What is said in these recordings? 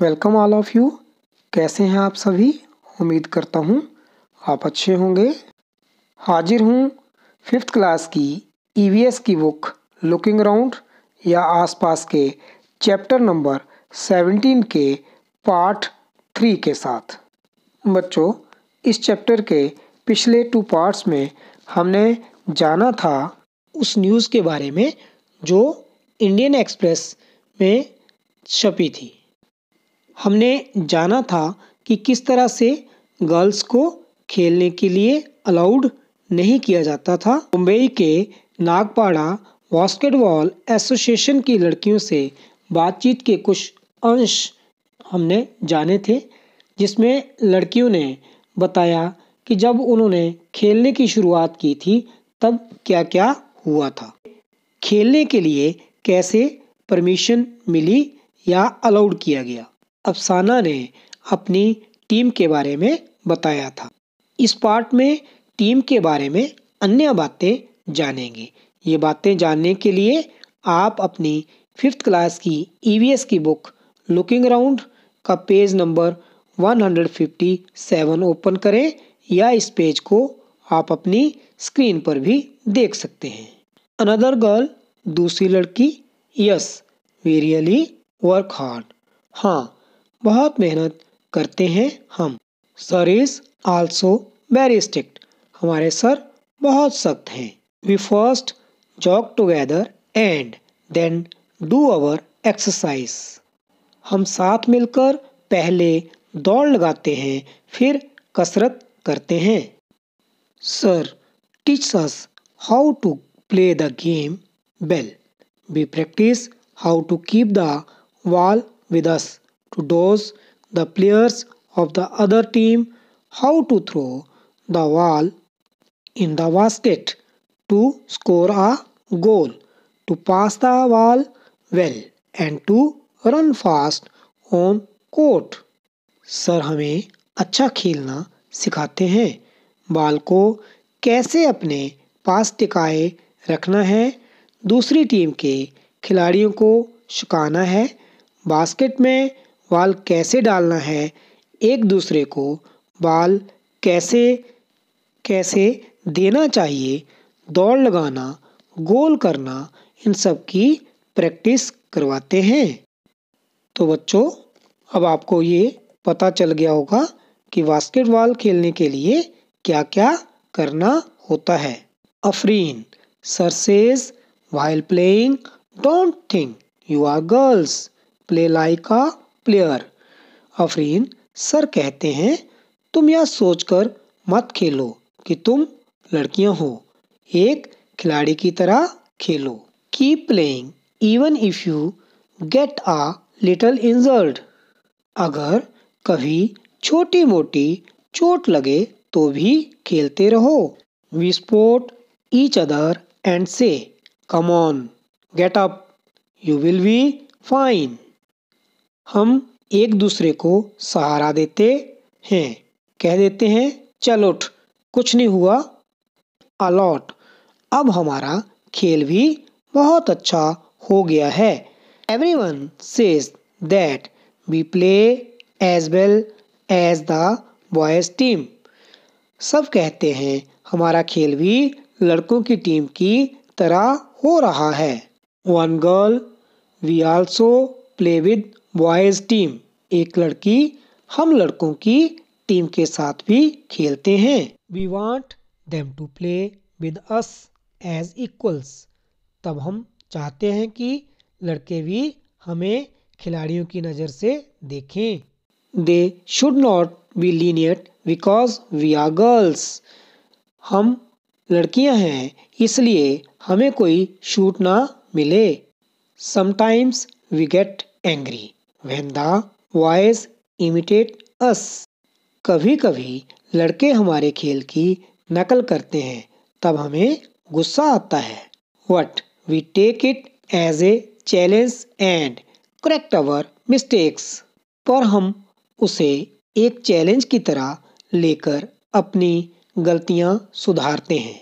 Welcome all of you कैसे हैं आप सभी उम्मीद करता हूँ आप अच्छे होंगे हाजिर हूँ फिफ्थ क्लास की ईवीएस e की बुक लुकिंग राउंड या आसपास के चैप्टर नंबर सेवनटीन के पार्ट थ्री के साथ बच्चों इस चैप्टर के पिछले टू पार्ट्स में हमने जाना था उस न्यूज़ के बारे में जो इंडियन एक्सप्रेस में छपी थी हमने जाना था कि किस तरह से गर्ल्स को खेलने के लिए अलाउड नहीं किया जाता था मुंबई के नागपाड़ा बास्केटबॉल एसोसिएशन की लड़कियों से बातचीत के कुछ अंश हमने जाने थे जिसमें लड़कियों ने बताया कि जब उन्होंने खेलने की शुरुआत की थी तब क्या क्या हुआ था खेलने के लिए कैसे परमिशन मिली या अलाउड किया गया अफसाना ने अपनी टीम के बारे में बताया था इस पार्ट में टीम के बारे में अन्य बातें जानेंगे ये बातें जानने के लिए आप अपनी फिफ्थ क्लास की ईवीएस e की बुक लुकिंग राउंड का पेज नंबर 157 ओपन करें या इस पेज को आप अपनी स्क्रीन पर भी देख सकते हैं अनदर गर्ल दूसरी लड़की yes we really work hard हाँ बहुत मेहनत करते हैं हम sir is also very strict हमारे सर बहुत सख्त हैं we first jog together and then do our exercise हम साथ मिलकर पहले दौड़ लगाते हैं फिर कसरत करते हैं sir teach us how to play the game well we practice how to keep the ball with us to dose the players of the other team how to throw the ball in the basket to score a goal, to pass the ball well and to run fast on court. sir hame acha khelna sikhate hain ball ko kaise apne paas tikaye rakhna hai dusri team ke khiladiyon ko शिकाना hai basket mein बाल कैसे डालना है एक दूसरे को बाल कैसे कैसे देना चाहिए दौड़ लगाना गोल करना इन सब की प्रैक्टिस करवाते हैं तो बच्चों अब आपको ये पता चल गया होगा कि बास्केटबॉल खेलने के लिए क्या क्या करना होता है Afreen sir says while playing don't think you are girls play like a player Afreen sir कहते हैं तुम यह सोचकर मत खेलो कि तुम लड़कियां हो एक खिलाड़ी की तरह खेलो keep playing even if you get a little injured अगर कभी छोटी मोटी चोट लगे तो भी खेलते रहो we support each other and say come on get up you will be fine हम एक दूसरे को सहारा देते हैं कह देते हैं चल उठ कुछ नहीं हुआ अलॉट अब हमारा खेल भी बहुत अच्छा हो गया है everyone says that we play as well as the boys team सब कहते हैं हमारा खेल भी लड़कों की टीम की तरह हो रहा है one girl we also play with boys team एक लड़की हम लड़कों की टीम के साथ भी खेलते हैं we want them to play with us as equals तब हम चाहते हैं कि लड़के भी हमें खिलाड़ियों की नज़र से देखें they should not be lenient because we are girls हम लड़कियां हैं इसलिए हमें कोई छूट ना मिले sometimes we get angry when the boys imitate us कभी कभी लड़के हमारे खेल की नकल करते हैं तब हमें गुस्सा आता है but we take it as a challenge and correct our mistakes पर हम उसे एक चैलेंज की तरह लेकर अपनी गलतियां सुधारते हैं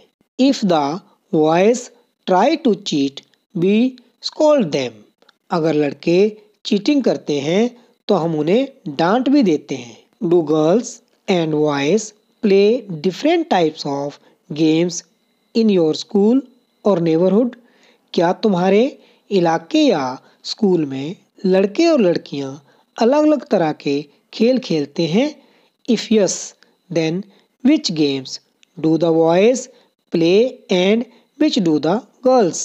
if the boys try to cheat we scold them अगर लड़के चीटिंग करते हैं तो हम उन्हें डांट भी देते हैं do girls and boys play different types of games in your school और नेबरहुड क्या तुम्हारे इलाके या स्कूल में लड़के और लड़कियां अलग अलग तरह के खेल खेलते हैं if yes then which games do the boys play and which do the girls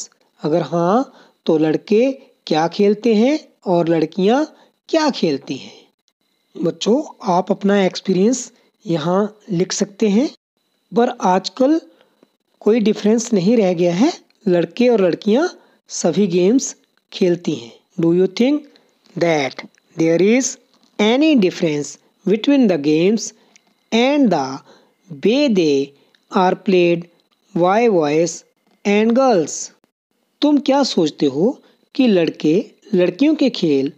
अगर हाँ तो लड़के क्या खेलते हैं और लड़कियां क्या खेलती हैं बच्चों आप अपना एक्सपीरियंस यहाँ लिख सकते हैं पर आजकल कोई डिफरेंस नहीं रह गया है लड़के और लड़कियां सभी गेम्स खेलती हैं do you think that there is any difference between the games and the way they are played by boys and girls तुम क्या सोचते हो कि लड़के लड़कियों के खेल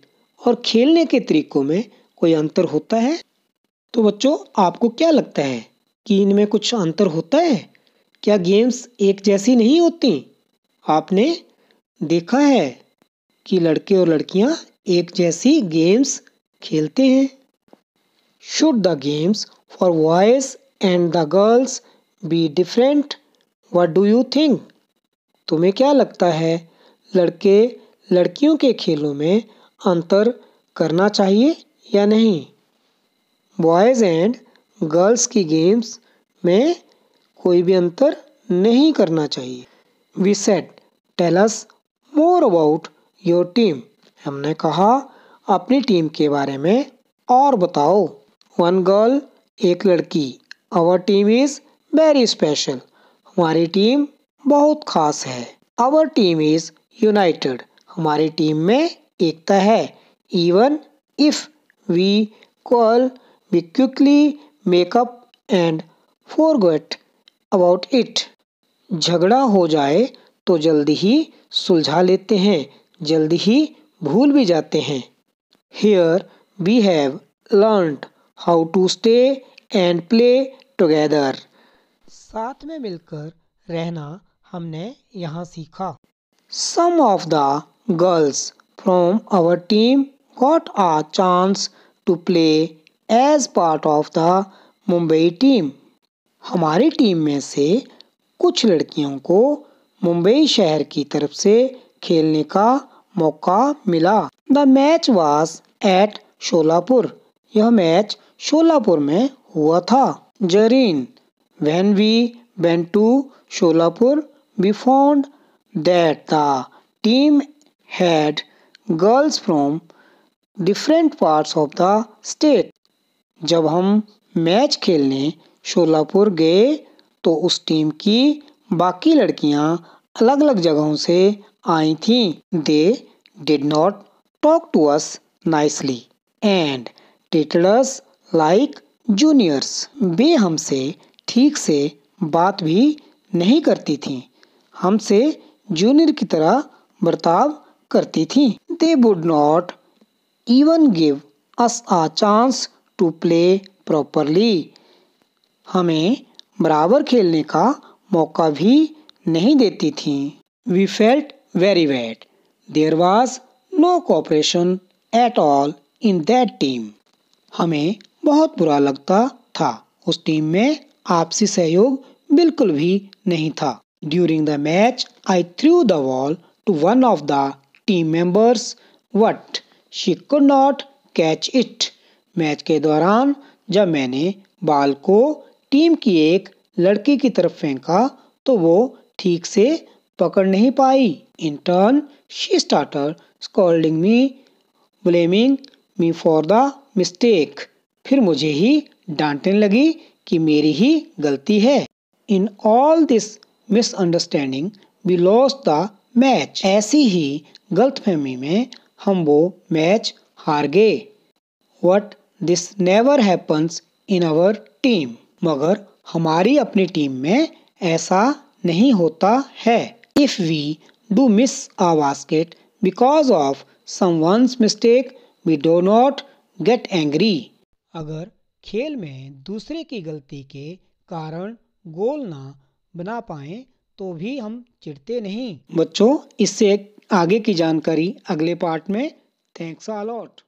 और खेलने के तरीकों में कोई अंतर होता है तो बच्चों आपको क्या लगता है कि इनमें कुछ अंतर होता है क्या गेम्स एक जैसी नहीं होती आपने देखा है कि लड़के और लड़कियां एक जैसी गेम्स खेलते हैं should the games for boys and the girls be different what do you think तुम्हें क्या लगता है लड़के लड़कियों के खेलों में अंतर करना चाहिए या नहीं बॉयज़ एंड गर्ल्स की गेम्स में कोई भी अंतर नहीं करना चाहिए we said tell us more about your team हमने कहा अपनी टीम के बारे में और बताओ वन गर्ल एक लड़की our team is very special हमारी टीम बहुत खास है आवर टीम इज़ यूनाइटेड हमारी टीम में एकता है even if we quarrel we quickly make up and forget about it झगड़ा हो जाए तो जल्दी ही सुलझा लेते हैं जल्दी ही भूल भी जाते हैं here we have learn how to stay and play together साथ में मिलकर रहना हमने यहाँ सीखा सम ऑफ द girls from our team got a chance to play as part of the mumbai team हमारी टीम में से कुछ लड़कियों को मुंबई शहर की तरफ से खेलने का मौका मिला the match was at Sholapur यह मैच शोलापुर में हुआ था Zareen when we went to Sholapur we found that the team had girls from different parts of the state जब हम मैच खेलने शोलापुर गए तो उस टीम की बाकी लड़कियां अलग अलग जगहों से आई थीं they did not talk to us nicely and treated us like juniors वे हमसे ठीक से बात भी नहीं करती थीं हमसे जूनियर की तरह बर्ताव करती थी they would not even give us a chance to play properly हमें बराबर खेलने का मौका भी नहीं देती थी we felt very bad there was no cooperation at all in that team हमें बहुत बुरा लगता था उस टीम में आपसी सहयोग बिल्कुल भी नहीं था during the match I threw the ball to one of the team members but she could not catch it match के दौरान जब मैंने बाल को टीम की एक लड़की की तरफ फेंका तो वो ठीक से पकड़ नहीं पाई in turn she started scolding me blaming me for the mistake फिर मुझे ही डांटने लगी कि मेरी ही गलती है in all this misunderstanding we lost the match ऐसी ही गलतफहमी में हम वो मैच हार गए but this never happens in our team मगर हमारी अपनी टीम में ऐसा नहीं होता है if we do miss a basket because of someone's mistake we do not get angry अगर खेल में दूसरे की गलती के कारण गोल ना बना पाएं तो भी हम चिढ़ते नहीं बच्चों इससे आगे की जानकारी अगले पार्ट में थैंक्स अलॉट